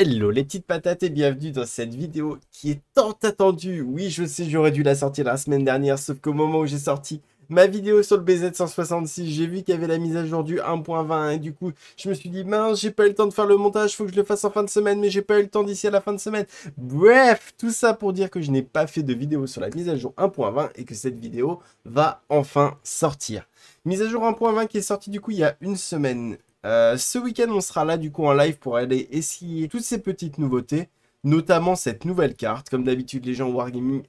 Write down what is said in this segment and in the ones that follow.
Hello les petites patates et bienvenue dans cette vidéo qui est tant attendue. Oui, je sais, j'aurais dû la sortir la semaine dernière, sauf qu'au moment où j'ai sorti ma vidéo sur le BZ166, j'ai vu qu'il y avait la mise à jour du 1.20 et du coup, je me suis dit, mince, j'ai pas eu le temps de faire le montage, faut que je le fasse en fin de semaine, mais j'ai pas eu le temps d'ici à la fin de semaine. Bref, tout ça pour dire que je n'ai pas fait de vidéo sur la mise à jour 1.20 et que cette vidéo va enfin sortir. Mise à jour 1.20 qui est sortie du coup il y a une semaine euh, ce week-end, on sera là du coup en live pour aller essayer toutes ces petites nouveautés, notamment cette nouvelle carte. Comme d'habitude, les gens Wargaming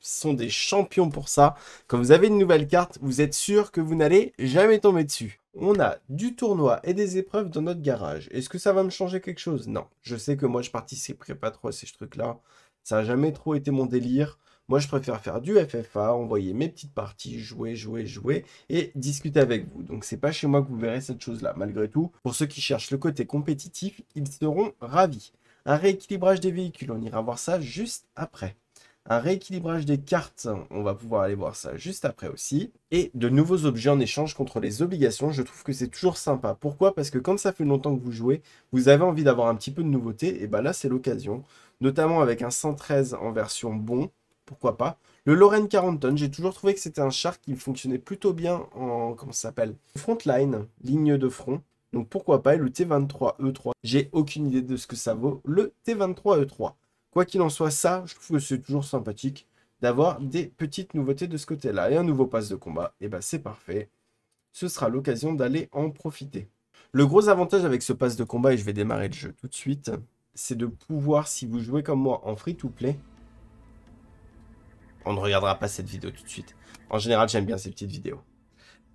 sont des champions pour ça. Quand vous avez une nouvelle carte, vous êtes sûr que vous n'allez jamais tomber dessus. On a du tournoi et des épreuves dans notre garage. Est-ce que ça va me changer quelque chose Non. Je sais que moi, je participerai pas trop à ces trucs-là. Ça n'a jamais trop été mon délire. Moi, je préfère faire du FFA, envoyer mes petites parties, jouer, jouer, jouer et discuter avec vous. Donc, c'est pas chez moi que vous verrez cette chose-là. Malgré tout, pour ceux qui cherchent le côté compétitif, ils seront ravis. Un rééquilibrage des véhicules, on ira voir ça juste après un rééquilibrage des cartes, on va pouvoir aller voir ça juste après aussi, et de nouveaux objets en échange contre les obligations, je trouve que c'est toujours sympa. Pourquoi Parce que quand ça fait longtemps que vous jouez, vous avez envie d'avoir un petit peu de nouveauté, et bien là c'est l'occasion, notamment avec un 113 en version bon, pourquoi pas. Le Lorraine 40 tonnes, j'ai toujours trouvé que c'était un char qui fonctionnait plutôt bien en, comment ça s'appelle Frontline, ligne de front. Donc pourquoi pas, et le T23E3. J'ai aucune idée de ce que ça vaut, le T23E3. Quoi qu'il en soit, ça, je trouve que c'est toujours sympathique d'avoir des petites nouveautés de ce côté-là. Et un nouveau pass de combat, et eh ben, c'est parfait. Ce sera l'occasion d'aller en profiter. Le gros avantage avec ce pass de combat, et je vais démarrer le jeu tout de suite, c'est de pouvoir, si vous jouez comme moi en free-to-play, on ne regardera pas cette vidéo tout de suite. En général, j'aime bien ces petites vidéos.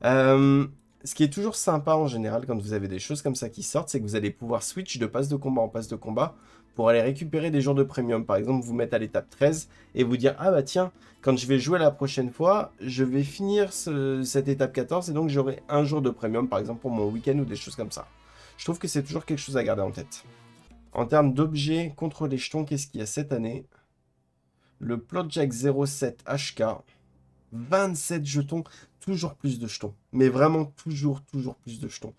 Euh, ce qui est toujours sympa en général quand vous avez des choses comme ça qui sortent, c'est que vous allez pouvoir switch de passe de combat en passe de combat pour aller récupérer des jours de premium. Par exemple, vous mettre à l'étape 13 et vous dire « Ah bah tiens, quand je vais jouer la prochaine fois, je vais finir cette étape 14 et donc j'aurai un jour de premium, par exemple pour mon week-end ou des choses comme ça. » Je trouve que c'est toujours quelque chose à garder en tête. En termes d'objets contre les jetons, qu'est-ce qu'il y a cette année le Plotjack 07 HK, 27 jetons, toujours plus de jetons. Mais vraiment toujours, toujours plus de jetons.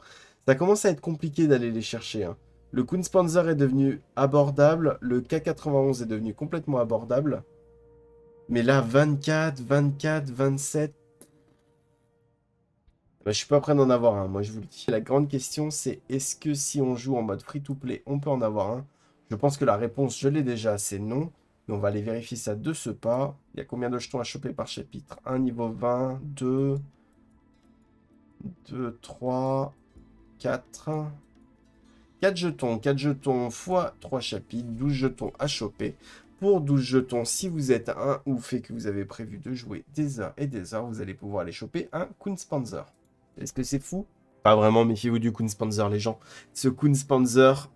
Ça commence à être compliqué d'aller les chercher. Hein. Le Sponsor est devenu abordable, le K91 est devenu complètement abordable. Mais là, 24, 24, 27... Je je suis pas prêt d'en avoir un, moi je vous le dis. La grande question c'est est-ce que si on joue en mode free-to-play, on peut en avoir un Je pense que la réponse, je l'ai déjà, c'est non on va aller vérifier ça de ce pas. Il y a combien de jetons à choper par chapitre Un niveau 20, 2, 2, 3, 4... 4 jetons, 4 jetons x 3 chapitres, 12 jetons à choper. Pour 12 jetons, si vous êtes un ouf et que vous avez prévu de jouer des heures et des heures, vous allez pouvoir aller choper un sponsor. Est-ce que c'est fou Pas vraiment, méfiez-vous du sponsor, les gens. Ce sponsor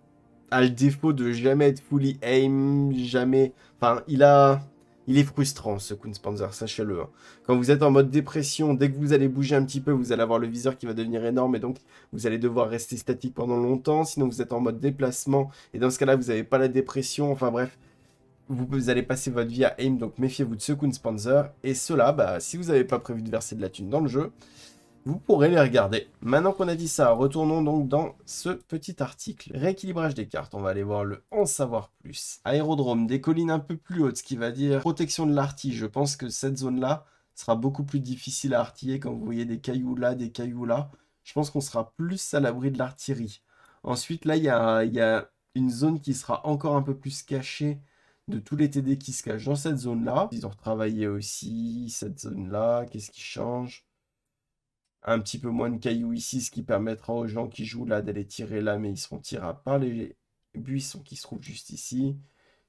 a le défaut de jamais être fully aim, jamais. Enfin, il a. Il est frustrant ce Coon sachez-le. Hein. Quand vous êtes en mode dépression, dès que vous allez bouger un petit peu, vous allez avoir le viseur qui va devenir énorme et donc vous allez devoir rester statique pendant longtemps. Sinon, vous êtes en mode déplacement et dans ce cas-là, vous n'avez pas la dépression. Enfin bref, vous, allez passer votre vie à aim, donc méfiez-vous de ce Coon Et cela, bah, si vous n'avez pas prévu de verser de la thune dans le jeu, vous pourrez les regarder. Maintenant qu'on a dit ça, retournons donc dans ce petit article. Rééquilibrage des cartes, on va aller voir le en savoir plus. Aérodrome, des collines un peu plus hautes, ce qui va dire protection de l'artillerie. Je pense que cette zone-là sera beaucoup plus difficile à artiller quand vous voyez des cailloux là, des cailloux là. Je pense qu'on sera plus à l'abri de l'artillerie. Ensuite, là, il y a, y a une zone qui sera encore un peu plus cachée de tous les TD qui se cachent dans cette zone-là. Ils ont retravaillé aussi cette zone-là. Qu'est-ce qui change un petit peu moins de cailloux ici, ce qui permettra aux gens qui jouent là d'aller tirer là, mais ils seront tirés par les buissons qui se trouvent juste ici.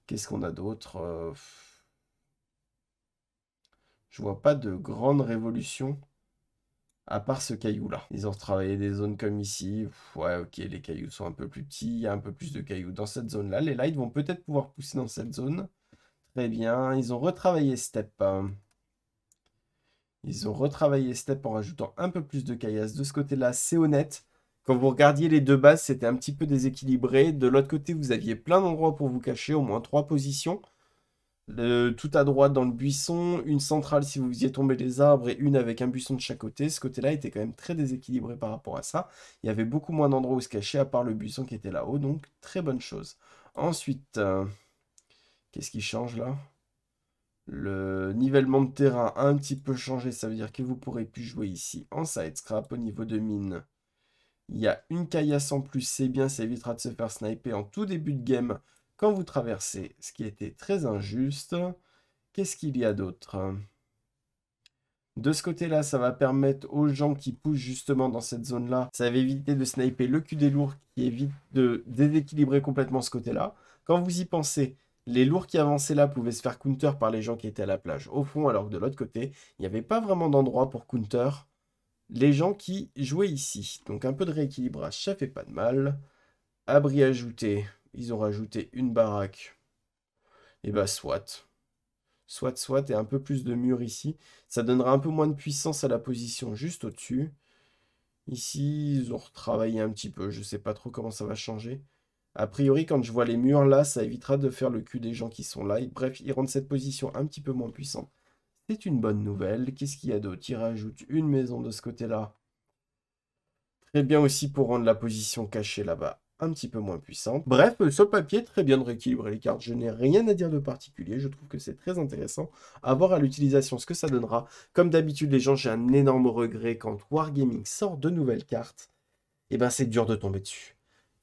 Qu'est-ce qu'on a d'autre Je euh, Je vois pas de grande révolution à part ce caillou-là. Ils ont retravaillé des zones comme ici. ouais, ok, les cailloux sont un peu plus petits. Il y a un peu plus de cailloux dans cette zone-là. Les lights vont peut-être pouvoir pousser dans cette zone. Très bien. Ils ont retravaillé Step. Hein. Ils ont retravaillé Step en rajoutant un peu plus de caillasse de ce côté-là, c'est honnête. Quand vous regardiez les deux bases, c'était un petit peu déséquilibré. De l'autre côté, vous aviez plein d'endroits pour vous cacher, au moins trois positions. tout à droite dans le buisson, une centrale si vous faisiez tomber les arbres et une avec un buisson de chaque côté. Ce côté-là était quand même très déséquilibré par rapport à ça. Il y avait beaucoup moins d'endroits où se cacher à part le buisson qui était là-haut, donc très bonne chose. Ensuite, euh, qu'est-ce qui change là le nivellement de terrain a un petit peu changé. Ça veut dire que vous pourrez plus jouer ici en side scrap au niveau de mine. Il y a une caillasse en plus, c'est bien, ça évitera de se faire sniper en tout début de game quand vous traversez, ce qui était très injuste. Qu'est-ce qu'il y a d'autre de ce côté-là, ça va permettre aux gens qui poussent justement dans cette zone-là, ça va éviter de sniper le cul des lourds qui évite de déséquilibrer complètement ce côté-là. Quand vous y pensez, les lourds qui avançaient là pouvaient se faire counter par les gens qui étaient à la plage au fond, alors que de l'autre côté, il n'y avait pas vraiment d'endroit pour counter les gens qui jouaient ici. Donc un peu de rééquilibrage, ça fait pas de mal. Abri ajouté, ils ont rajouté une baraque. Et eh bah ben, soit. Soit, soit, et un peu plus de mur ici. Ça donnera un peu moins de puissance à la position juste au-dessus. Ici, ils ont retravaillé un petit peu, je ne sais pas trop comment ça va changer. A priori, quand je vois les murs là, ça évitera de faire le cul des gens qui sont là. bref, ils rendent cette position un petit peu moins puissante. C'est une bonne nouvelle. Qu'est-ce qu'il y a d'autre Ils rajoutent une maison de ce côté-là. Très bien aussi pour rendre la position cachée là-bas un petit peu moins puissante. Bref, sur le papier, très bien de rééquilibrer les cartes. Je n'ai rien à dire de particulier. Je trouve que c'est très intéressant à voir à l'utilisation ce que ça donnera. Comme d'habitude, les gens, j'ai un énorme regret quand Wargaming sort de nouvelles cartes. Et eh ben, c'est dur de tomber dessus.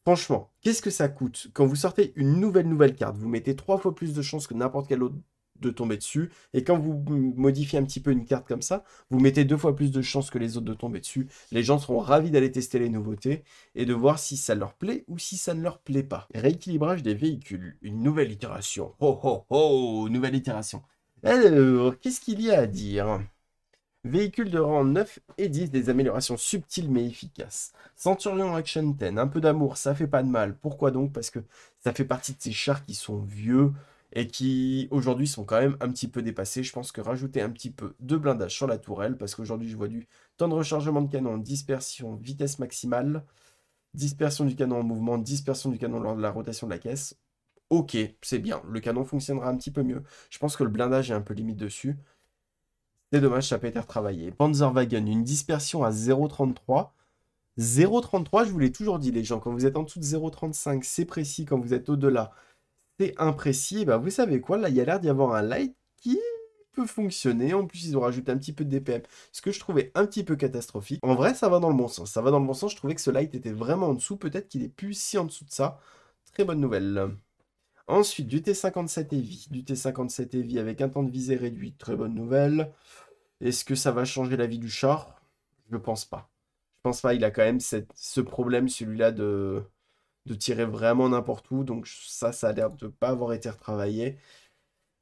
Franchement, qu'est-ce que ça coûte Quand vous sortez une nouvelle nouvelle carte, vous mettez trois fois plus de chances que n'importe quelle autre de tomber dessus. Et quand vous modifiez un petit peu une carte comme ça, vous mettez deux fois plus de chances que les autres de tomber dessus. Les gens seront ravis d'aller tester les nouveautés et de voir si ça leur plaît ou si ça ne leur plaît pas. Rééquilibrage des véhicules, une nouvelle itération. Ho oh oh, nouvelle itération. Alors, qu'est-ce qu'il y a à dire Véhicule de rang 9 et 10, des améliorations subtiles mais efficaces. Centurion Action 10, un peu d'amour, ça fait pas de mal. Pourquoi donc Parce que ça fait partie de ces chars qui sont vieux et qui aujourd'hui sont quand même un petit peu dépassés. Je pense que rajouter un petit peu de blindage sur la tourelle, parce qu'aujourd'hui je vois du temps de rechargement de canon, dispersion, vitesse maximale, dispersion du canon en mouvement, dispersion du canon lors de la rotation de la caisse. Ok, c'est bien, le canon fonctionnera un petit peu mieux. Je pense que le blindage est un peu limite dessus. C'est dommage, ça peut être retravaillé. Panzerwagen, une dispersion à 0,33. 0,33, je vous l'ai toujours dit les gens, quand vous êtes en dessous de 0,35, c'est précis, quand vous êtes au-delà, c'est imprécis. Et bah, vous savez quoi, là, il y a l'air d'y avoir un light qui peut fonctionner. En plus, ils ont rajouté un petit peu de DPM, ce que je trouvais un petit peu catastrophique. En vrai, ça va dans le bon sens. Ça va dans le bon sens, je trouvais que ce light était vraiment en dessous. Peut-être qu'il est plus si en dessous de ça. Très bonne nouvelle. Ensuite, du T57 Evi. Du T57 Evi avec un temps de visée réduit. Très bonne nouvelle. Est-ce que ça va changer la vie du char Je ne pense pas. Je pense pas. Il a quand même ce problème, celui-là, de, de tirer vraiment n'importe où. Donc ça, ça a l'air de pas avoir été retravaillé.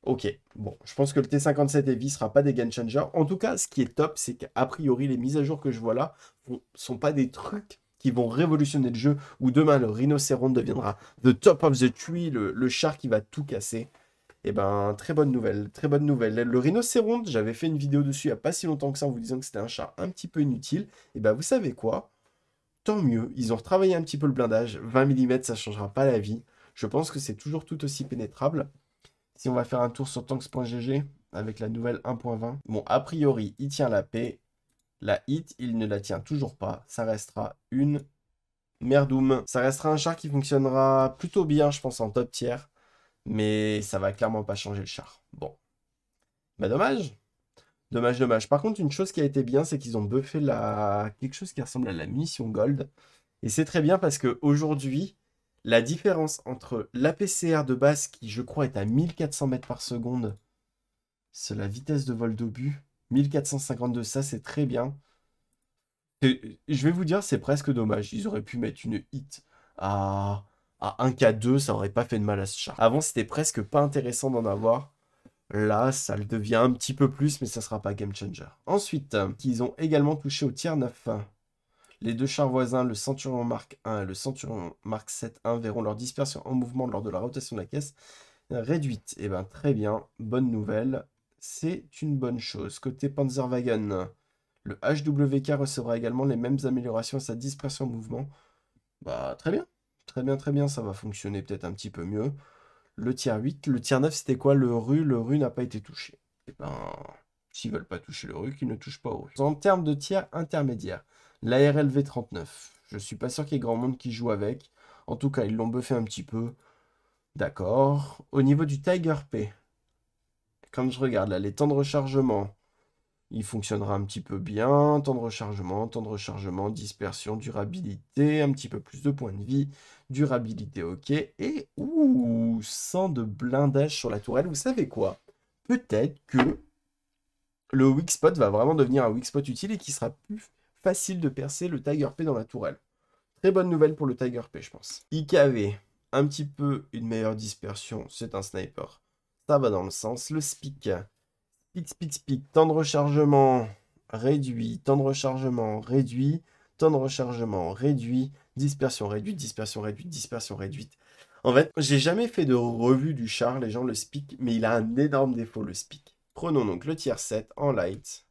Ok, bon, je pense que le T57 Heavy sera pas des game changers. En tout cas, ce qui est top, c'est qu'a priori, les mises à jour que je vois là ne sont pas des trucs qui vont révolutionner le jeu, où demain le rhinocéron deviendra the top of the tree, le, char qui va tout casser. Et eh ben, très bonne nouvelle, très bonne nouvelle. Le rhinocéron j'avais fait une vidéo dessus il n'y a pas si longtemps que ça en vous disant que c'était un char un petit peu inutile. Et eh ben, vous savez quoi Tant mieux, ils ont retravaillé un petit peu le blindage. 20 mm, ça changera pas la vie. Je pense que c'est toujours tout aussi pénétrable. Si on va faire un tour sur tanks.gg avec la nouvelle 1.20, bon, a priori, il tient la paix. La hit, il ne la tient toujours pas. Ça restera une merdoum. Ça restera un char qui fonctionnera plutôt bien, je pense, en top tier. Mais ça va clairement pas changer le char. Bon. Bah dommage. Dommage, dommage. Par contre, une chose qui a été bien, c'est qu'ils ont buffé la... quelque chose qui ressemble à la munition gold. Et c'est très bien parce que aujourd'hui, la différence entre l'APCR de base, qui je crois est à 1400 mètres par seconde, c'est la vitesse de vol d'obus, 1452, ça c'est très bien. je vais vous dire, c'est presque dommage. Ils auraient pu mettre une hit à, 1K2, ça aurait pas fait de mal à ce char. Avant, c'était presque pas intéressant d'en avoir. Là, ça le devient un petit peu plus, mais ça sera pas game changer. Ensuite, ils ont également touché au tiers 9. Les deux chars voisins, le Centurion Mark 1 et le Centurion Mark 7 verront leur dispersion en mouvement lors de la rotation de la caisse réduite. Et eh ben très bien, bonne nouvelle c'est une bonne chose. Côté Panzerwagen, le HWK recevra également les mêmes améliorations à sa dispersion mouvement. Bah, très bien. Très bien, très bien, ça va fonctionner peut-être un petit peu mieux. Le tier 8, le tier 9, c'était quoi Le rue, le rue n'a pas été touché. Eh ben, s'ils veulent pas toucher le rue, qu'ils ne touchent pas au rue. En termes de tiers intermédiaires, la rlv 39, je suis pas sûr qu'il y ait grand monde qui joue avec. En tout cas, ils l'ont buffé un petit peu. D'accord. Au niveau du Tiger P, comme je regarde là, les temps de rechargement, il fonctionnera un petit peu bien. Temps de rechargement, temps de rechargement, dispersion, durabilité, un petit peu plus de points de vie, durabilité, ok. Et ouh, sans de blindage sur la tourelle, vous savez quoi Peut-être que le weak spot va vraiment devenir un weak spot utile et qui sera plus facile de percer le Tiger P dans la tourelle. Très bonne nouvelle pour le Tiger P, je pense. IKV, un petit peu une meilleure dispersion, c'est un sniper. Ça va dans le sens. Le Speak, speak, speak ».« Temps de rechargement réduit. Temps de rechargement réduit. Temps de rechargement réduit. Dispersion réduite, dispersion réduite, dispersion réduite. En fait, j'ai jamais fait de revue du char, les gens le Speak ». mais il a un énorme défaut, le Speak ». Prenons donc le tier 7 en light,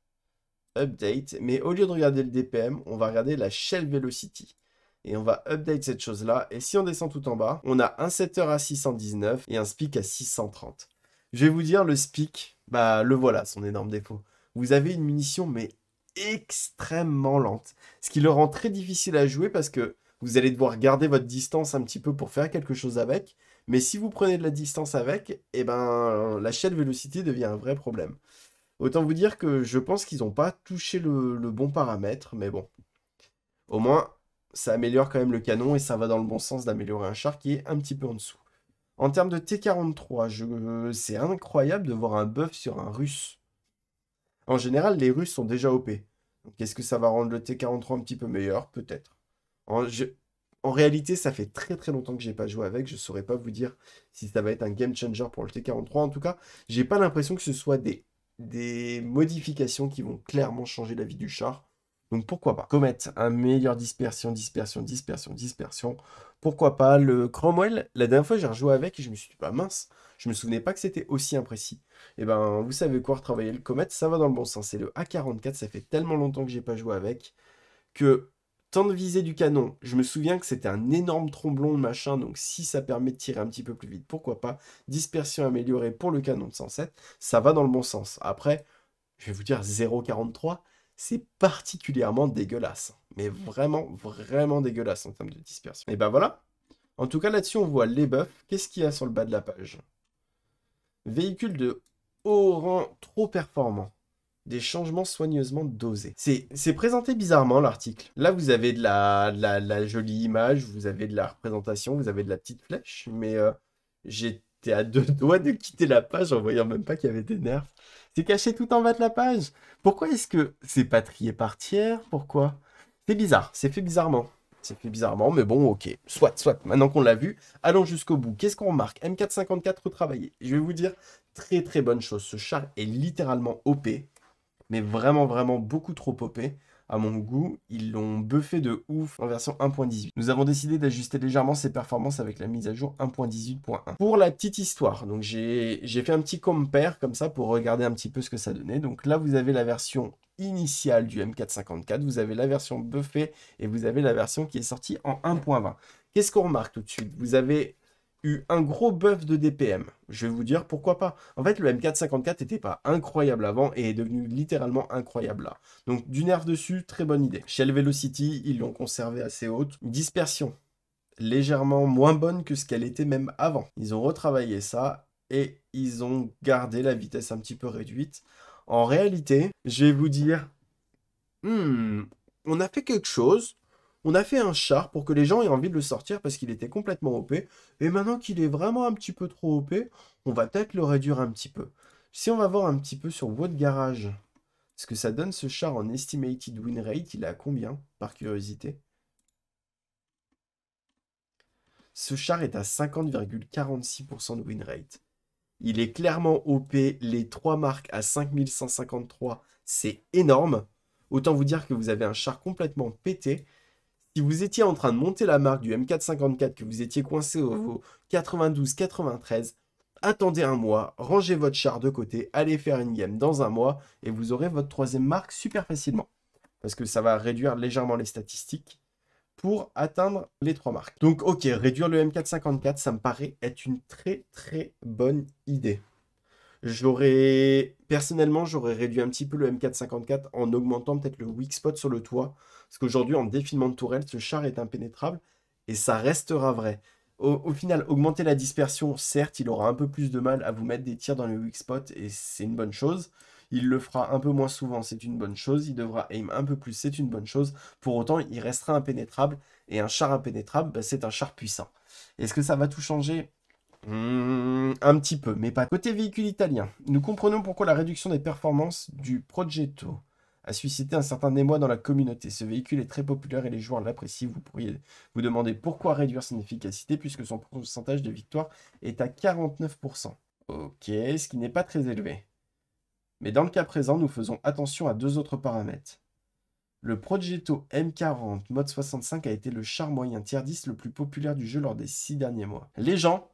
update, mais au lieu de regarder le DPM, on va regarder la shell velocity et on va update cette chose-là. Et si on descend tout en bas, on a un setter à 619 et un speak à 630. Je vais vous dire, le speak, bah, le voilà, son énorme défaut. Vous avez une munition, mais extrêmement lente. Ce qui le rend très difficile à jouer parce que vous allez devoir garder votre distance un petit peu pour faire quelque chose avec. Mais si vous prenez de la distance avec, et eh ben, la de Vélocité devient un vrai problème. Autant vous dire que je pense qu'ils n'ont pas touché le, bon paramètre, mais bon. Au moins, ça améliore quand même le canon et ça va dans le bon sens d'améliorer un char qui est un petit peu en dessous. En termes de T-43, je... c'est incroyable de voir un buff sur un russe. En général, les russes sont déjà OP. Donc est-ce que ça va rendre le T-43 un petit peu meilleur Peut-être. En, réalité, ça fait très très longtemps que je n'ai pas joué avec. Je ne saurais pas vous dire si ça va être un game changer pour le T-43. En tout cas, j'ai pas l'impression que ce soit des... modifications qui vont clairement changer la vie du char. Donc pourquoi pas Commettre un meilleur dispersion, dispersion, dispersion, dispersion pourquoi pas le Cromwell La dernière fois, j'ai rejoué avec et je me suis pas bah, mince, je me souvenais pas que c'était aussi imprécis. Et eh ben, vous savez quoi, retravailler le Comet, ça va dans le bon sens. C'est le A44, ça fait tellement longtemps que j'ai pas joué avec que temps de visée du canon, je me souviens que c'était un énorme tromblon de machin, donc si ça permet de tirer un petit peu plus vite, pourquoi pas. Dispersion améliorée pour le canon de 107, ça va dans le bon sens. Après, je vais vous dire 0,43, c'est particulièrement dégueulasse. Mais mm. vraiment, vraiment dégueulasse en termes de dispersion. Et ben voilà. En tout cas, là-dessus, on voit les buffs. Qu'est-ce qu'il y a sur le bas de la page Véhicule de haut rang trop performant. Des changements soigneusement dosés. C'est présenté bizarrement l'article. Là, vous avez de la, jolie image, vous avez de la représentation, vous avez de la petite flèche, mais euh, j'étais à deux doigts de quitter la page en voyant même pas qu'il y avait des nerfs. C'est caché tout en bas de la page. Pourquoi est-ce que c'est pas trié par tiers Pourquoi C'est bizarre, c'est fait bizarrement. C'est fait bizarrement, mais bon, ok. Soit, soit, maintenant qu'on l'a vu, allons jusqu'au bout. Qu'est-ce qu'on remarque M454 retravaillé. Je vais vous dire, très très bonne chose. Ce char est littéralement OP, mais vraiment, vraiment beaucoup trop OP à mon goût, ils l'ont buffé de ouf en version 1.18. Nous avons décidé d'ajuster légèrement ses performances avec la mise à jour 1.18.1. Pour la petite histoire, donc j'ai fait un petit compare comme ça pour regarder un petit peu ce que ça donnait. Donc là, vous avez la version initiale du M454, vous avez la version buffée et vous avez la version qui est sortie en 1.20. Qu'est-ce qu'on remarque tout de suite Vous avez eu un gros buff de DPM. Je vais vous dire pourquoi pas. En fait, le M454 n'était pas incroyable avant et est devenu littéralement incroyable là. Donc du nerf dessus, très bonne idée. Chez Velocity, ils l'ont conservé assez haute. Dispersion, légèrement moins bonne que ce qu'elle était même avant. Ils ont retravaillé ça et ils ont gardé la vitesse un petit peu réduite. En réalité, je vais vous dire, hmm, on a fait quelque chose on a fait un char pour que les gens aient envie de le sortir parce qu'il était complètement OP. Et maintenant qu'il est vraiment un petit peu trop OP, on va peut-être le réduire un petit peu. Si on va voir un petit peu sur votre garage, ce que ça donne ce char en estimated win rate, il est à combien par curiosité Ce char est à 50,46% de win rate. Il est clairement OP, les trois marques à 5153, c'est énorme. Autant vous dire que vous avez un char complètement pété si vous étiez en train de monter la marque du M454, que vous étiez coincé au, 92-93, mmh. attendez un mois, rangez votre char de côté, allez faire une game dans un mois et vous aurez votre troisième marque super facilement. Parce que ça va réduire légèrement les statistiques pour atteindre les trois marques. Donc ok, réduire le M454, ça me paraît être une très très bonne idée. J'aurais personnellement, j'aurais réduit un petit peu le M454 en augmentant peut-être le weak spot sur le toit, parce qu'aujourd'hui en défilement de tourelle, ce char est impénétrable et ça restera vrai. Au, final, augmenter la dispersion, certes, il aura un peu plus de mal à vous mettre des tirs dans le weak spot et c'est une bonne chose. Il le fera un peu moins souvent, c'est une bonne chose. Il devra aimer un peu plus, c'est une bonne chose. Pour autant, il restera impénétrable. Et un char impénétrable, bah, c'est un char puissant. Est-ce que ça va tout changer Mmh, un petit peu, mais pas. Côté véhicule italien, nous comprenons pourquoi la réduction des performances du Progetto a suscité un certain émoi dans la communauté. Ce véhicule est très populaire et les joueurs l'apprécient. Vous pourriez vous demander pourquoi réduire son efficacité puisque son pourcentage de victoire est à 49%. Ok, ce qui n'est pas très élevé. Mais dans le cas présent, nous faisons attention à deux autres paramètres. Le Progetto M40 Mode 65 a été le char moyen tier 10 le plus populaire du jeu lors des six derniers mois. Les gens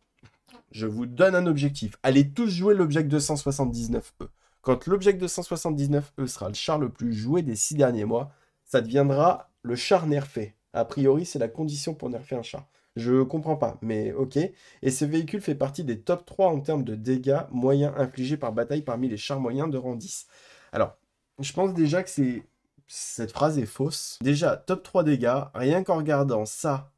je vous donne un objectif. Allez tous jouer l'objet 279E. Quand l'objet 279E sera le char le plus joué des six derniers mois, ça deviendra le char nerfé. A priori, c'est la condition pour nerfer un char. Je comprends pas, mais ok. Et ce véhicule fait partie des top 3 en termes de dégâts moyens infligés par bataille parmi les chars moyens de rang 10. Alors, je pense déjà que c'est... Cette phrase est fausse. Déjà, top 3 dégâts, rien qu'en regardant ça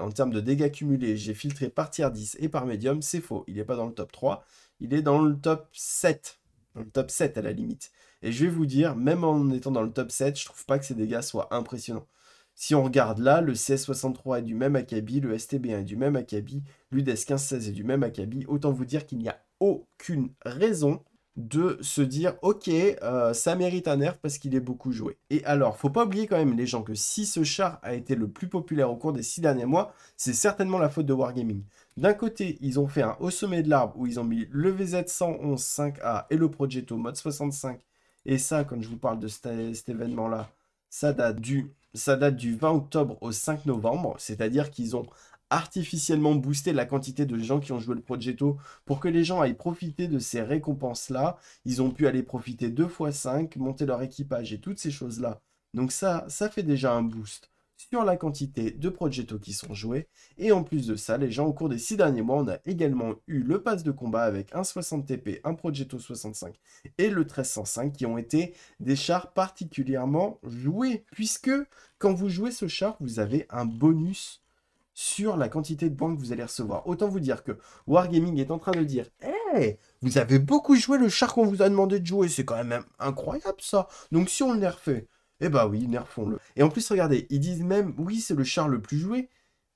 en termes de dégâts cumulés, j'ai filtré par tier 10 et par médium, c'est faux. Il n'est pas dans le top 3, il est dans le top 7. Dans le top 7 à la limite. Et je vais vous dire, même en étant dans le top 7, je trouve pas que ces dégâts soient impressionnants. Si on regarde là, le CS63 est du même acabit, le STB1 est du même acabit, l'UDS 16 est du même acabit. Autant vous dire qu'il n'y a aucune raison de se dire ok euh, ça mérite un nerf parce qu'il est beaucoup joué. Et alors faut pas oublier quand même les gens que si ce char a été le plus populaire au cours des six derniers mois, c'est certainement la faute de Wargaming. D'un côté ils ont fait un haut sommet de l'arbre où ils ont mis le VZ111-5A et le Progetto mode 65 et ça quand je vous parle de cet événement là ça date du ça date du 20 octobre au 5 novembre, c'est-à-dire qu'ils ont artificiellement booster la quantité de gens qui ont joué le Progetto pour que les gens aillent profiter de ces récompenses-là. Ils ont pu aller profiter 2 x 5, monter leur équipage et toutes ces choses-là. Donc ça, ça fait déjà un boost sur la quantité de Progetto qui sont joués. Et en plus de ça, les gens, au cours des 6 derniers mois, on a également eu le pass de combat avec un 60 TP, un Progetto 65 et le 1305 qui ont été des chars particulièrement joués. Puisque quand vous jouez ce char, vous avez un bonus sur la quantité de points que vous allez recevoir. Autant vous dire que Wargaming est en train de dire Hey, vous avez beaucoup joué le char qu'on vous a demandé de jouer, c'est quand même incroyable ça. Donc si on le nerfait, eh bah oui, nerfons-le. Et en plus, regardez, ils disent même Oui, c'est le char le plus joué.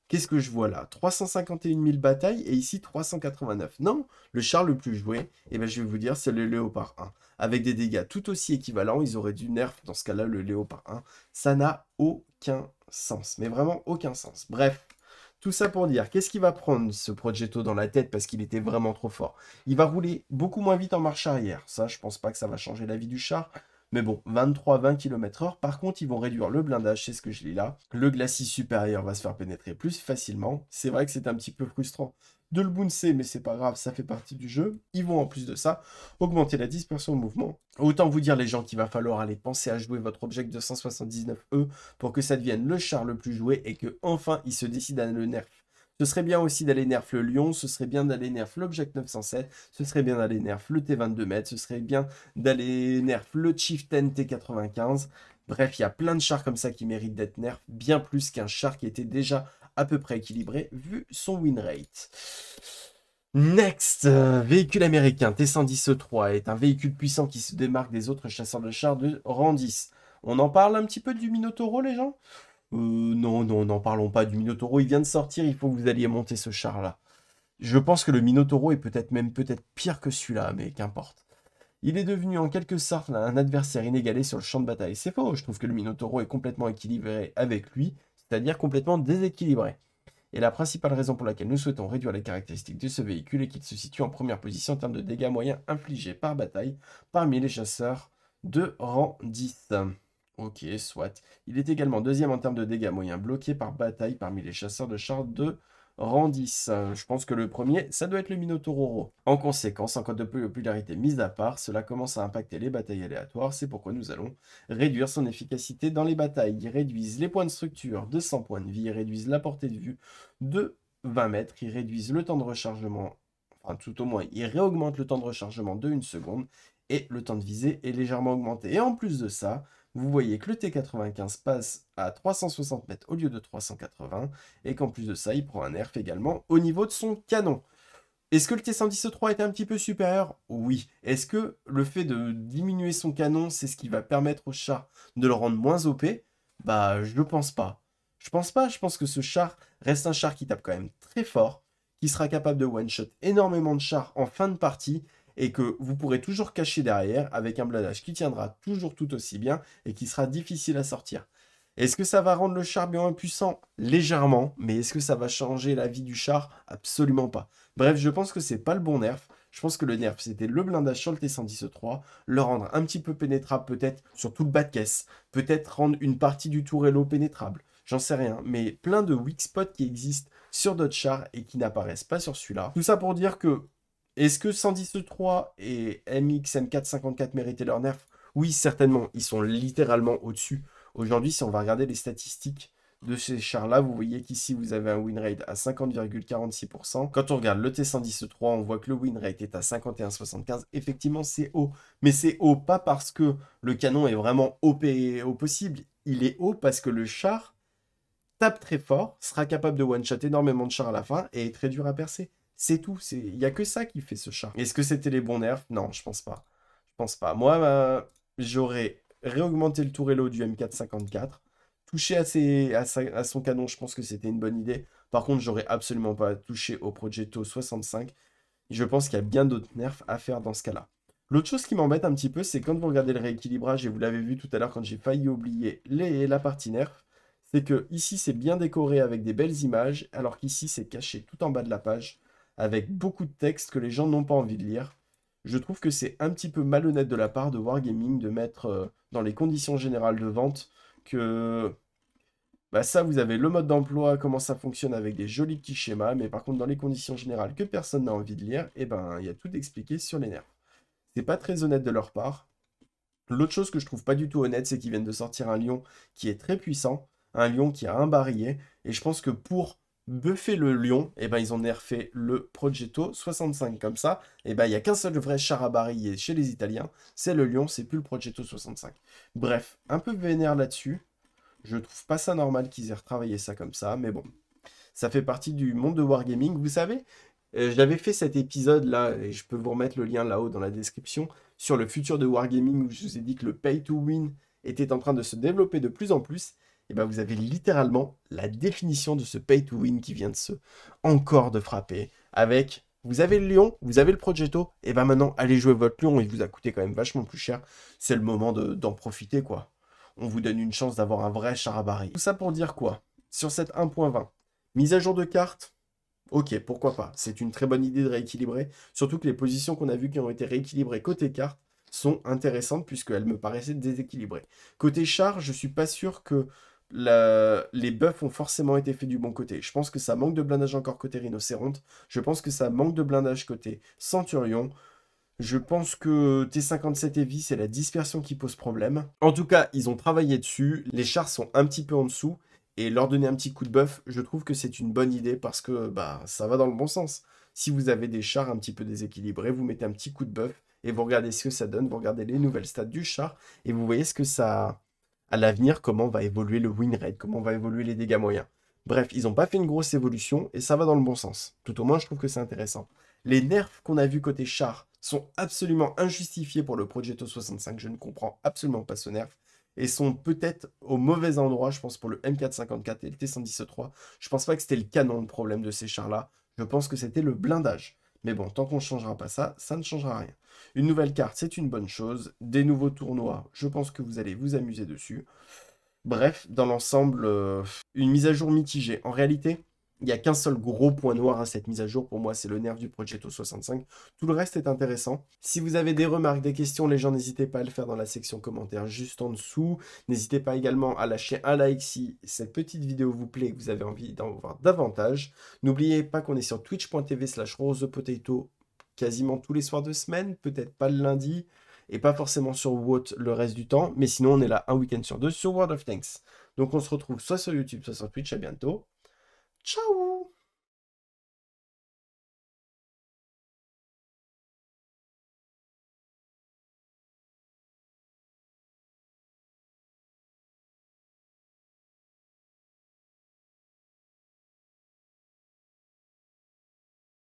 Qu'est-ce que je vois là 351 000 batailles et ici 389. Non, le char le plus joué, eh ben, je vais vous dire, c'est le Léopard 1. Avec des dégâts tout aussi équivalents, ils auraient dû nerf dans ce cas-là le Léopard 1. Ça n'a aucun sens, mais vraiment aucun sens. Bref, tout ça pour dire, qu'est-ce qui va prendre ce Progetto dans la tête parce qu'il était vraiment trop fort Il va rouler beaucoup moins vite en marche arrière. Ça, je pense pas que ça va changer la vie du char. Mais bon, 23-20 km h Par contre, ils vont réduire le blindage, c'est ce que je lis là. Le glacis supérieur va se faire pénétrer plus facilement. C'est vrai que c'est un petit peu frustrant de le booncer, mais c'est pas grave, ça fait partie du jeu. Ils vont en plus de ça augmenter la dispersion au mouvement. Autant vous dire les gens qu'il va falloir aller penser à jouer votre object 279E e pour que ça devienne le char le plus joué et que enfin il se décide à le nerf. Ce serait bien aussi d'aller nerf le lion, ce serait bien d'aller nerf l'object 907, ce serait bien d'aller nerf le T22 m, ce serait bien d'aller nerf le chieftain T95. Bref, il y a plein de chars comme ça qui méritent d'être nerf, bien plus qu'un char qui était déjà à peu près équilibré vu son win rate. Next, euh, véhicule américain T110 E3 est un véhicule puissant qui se démarque des autres chasseurs de chars de 10 On en parle un petit peu du Minotauro, les gens euh, Non, non, n'en parlons pas du Minotauro. Il vient de sortir, il faut que vous alliez monter ce char-là. Je pense que le Minotauro est peut-être même peut-être pire que celui-là, mais qu'importe. Il est devenu en quelque sorte un adversaire inégalé sur le champ de bataille. C'est faux, je trouve que le Minotauro est complètement équilibré avec lui, c'est-à-dire complètement déséquilibré. Et la principale raison pour laquelle nous souhaitons réduire les caractéristiques de ce véhicule est qu'il se situe en première position en termes de dégâts moyens infligés par bataille parmi les chasseurs de rang 10. Ok, soit. Il est également deuxième en termes de dégâts moyens bloqués par bataille parmi les chasseurs de chars de 10, Je pense que le premier, ça doit être le Minotauroro. En conséquence, en cas de popularité mise à part, cela commence à impacter les batailles aléatoires, c'est pourquoi nous allons réduire son efficacité dans les batailles. Ils réduisent les points de structure de 100 points de vie, ils réduisent la portée de vue de 20 mètres, ils réduisent le temps de rechargement, enfin tout au moins, ils réaugmentent le temps de rechargement de 1 seconde, et le temps de visée est légèrement augmenté. Et en plus de ça, vous voyez que le T95 passe à 360 mètres au lieu de 380, et qu'en plus de ça, il prend un nerf également au niveau de son canon. Est-ce que le T113 est un petit peu supérieur Oui. Est-ce que le fait de diminuer son canon, c'est ce qui va permettre au char de le rendre moins OP Bah, je ne pense pas. Je pense pas, je pense que ce char reste un char qui tape quand même très fort, qui sera capable de one-shot énormément de chars en fin de partie, et que vous pourrez toujours cacher derrière avec un blindage qui tiendra toujours tout aussi bien et qui sera difficile à sortir. Est-ce que ça va rendre le char bien impuissant Légèrement, mais est-ce que ça va changer la vie du char Absolument pas. Bref, je pense que c'est pas le bon nerf. Je pense que le nerf, c'était le blindage sur le T110E3, le rendre un petit peu pénétrable peut-être sur tout le bas de caisse, peut-être rendre une partie du Tourello pénétrable, j'en sais rien, mais plein de weak spots qui existent sur d'autres chars et qui n'apparaissent pas sur celui-là. Tout ça pour dire que est-ce que 110E3 et MX M454 méritaient leur nerf Oui, certainement. Ils sont littéralement au-dessus. Aujourd'hui, si on va regarder les statistiques de ces chars-là, vous voyez qu'ici, vous avez un win rate à 50,46%. Quand on regarde le t 110 3 on voit que le win rate est à 51,75. Effectivement, c'est haut. Mais c'est haut pas parce que le canon est vraiment OP au possible. Il est haut parce que le char tape très fort, sera capable de one-shot énormément de chars à la fin et est très dur à percer. C'est tout. Il n'y a que ça qui fait ce char. Est-ce que c'était les bons nerfs Non, je pense pas. Je pense pas. Moi, euh, j'aurais réaugmenté le Tourello du M454. Touché à, à, son canon, je pense que c'était une bonne idée. Par contre, j'aurais absolument pas touché au Progetto 65. Je pense qu'il y a bien d'autres nerfs à faire dans ce cas-là. L'autre chose qui m'embête un petit peu, c'est quand vous regardez le rééquilibrage, et vous l'avez vu tout à l'heure quand j'ai failli oublier la partie nerf, c'est que ici c'est bien décoré avec des belles images, alors qu'ici c'est caché tout en bas de la page avec beaucoup de textes que les gens n'ont pas envie de lire. Je trouve que c'est un petit peu malhonnête de la part de Wargaming de mettre euh, dans les conditions générales de vente que bah ça, vous avez le mode d'emploi, comment ça fonctionne avec des jolis petits schémas, mais par contre, dans les conditions générales que personne n'a envie de lire, et eh ben, il y a tout expliqué sur les nerfs. C'est pas très honnête de leur part. L'autre chose que je trouve pas du tout honnête, c'est qu'ils viennent de sortir un lion qui est très puissant, un lion qui a un barillet, et je pense que pour buffer le lion, et eh ben ils ont nerfé le Progetto 65 comme ça, et eh ben il n'y a qu'un seul vrai char à chez les Italiens, c'est le lion, c'est plus le Progetto 65. Bref, un peu vénère là-dessus, je trouve pas ça normal qu'ils aient retravaillé ça comme ça, mais bon, ça fait partie du monde de Wargaming, vous savez euh, j'avais fait cet épisode là, et je peux vous remettre le lien là-haut dans la description, sur le futur de Wargaming où je vous ai dit que le pay to win était en train de se développer de plus en plus et eh ben vous avez littéralement la définition de ce pay to win qui vient de se encore de frapper avec vous avez le lion, vous avez le progetto, et eh ben maintenant allez jouer votre lion, il vous a coûté quand même vachement plus cher, c'est le moment d'en profiter quoi. On vous donne une chance d'avoir un vrai char à charabari. Tout ça pour dire quoi Sur cette 1.20, mise à jour de carte, ok pourquoi pas, c'est une très bonne idée de rééquilibrer, surtout que les positions qu'on a vues qui ont été rééquilibrées côté carte, sont intéressantes puisqu'elles me paraissaient déséquilibrées. Côté char, je suis pas sûr que les buffs ont forcément été faits du bon côté. Je pense que ça manque de blindage encore côté Rhinocéronte. Je pense que ça manque de blindage côté Centurion. Je pense que T57 Heavy, c'est la dispersion qui pose problème. En tout cas, ils ont travaillé dessus. Les chars sont un petit peu en dessous. Et leur donner un petit coup de buff, je trouve que c'est une bonne idée parce que bah, ça va dans le bon sens. Si vous avez des chars un petit peu déséquilibrés, vous mettez un petit coup de buff et vous regardez ce que ça donne, vous regardez les nouvelles stats du char et vous voyez ce que ça, à l'avenir comment va évoluer le win rate, comment va évoluer les dégâts moyens. Bref, ils n'ont pas fait une grosse évolution et ça va dans le bon sens. Tout au moins, je trouve que c'est intéressant. Les nerfs qu'on a vus côté char sont absolument injustifiés pour le Progetto 65. Je ne comprends absolument pas ce nerf et sont peut-être au mauvais endroit, je pense, pour le M454 et le t e 3 Je pense pas que c'était le canon le problème de ces chars-là. Je pense que c'était le blindage. Mais bon, tant qu'on ne changera pas ça, ça ne changera rien. Une nouvelle carte, c'est une bonne chose. Des nouveaux tournois, je pense que vous allez vous amuser dessus. Bref, dans l'ensemble, euh, une mise à jour mitigée. En réalité, il n'y a qu'un seul gros point noir à hein, cette mise à jour. Pour moi, c'est le nerf du Progetto 65. Tout le reste est intéressant. Si vous avez des remarques, des questions, les gens, n'hésitez pas à le faire dans la section commentaires juste en dessous. N'hésitez pas également à lâcher un like si cette petite vidéo vous plaît et que vous avez envie d'en voir davantage. N'oubliez pas qu'on est sur twitch.tv slash rosepotato quasiment tous les soirs de semaine, peut-être pas le lundi et pas forcément sur WOT le reste du temps, mais sinon on est là un week-end sur deux sur World of Tanks. Donc on se retrouve soit sur YouTube, soit sur Twitch, à bientôt. Ciao.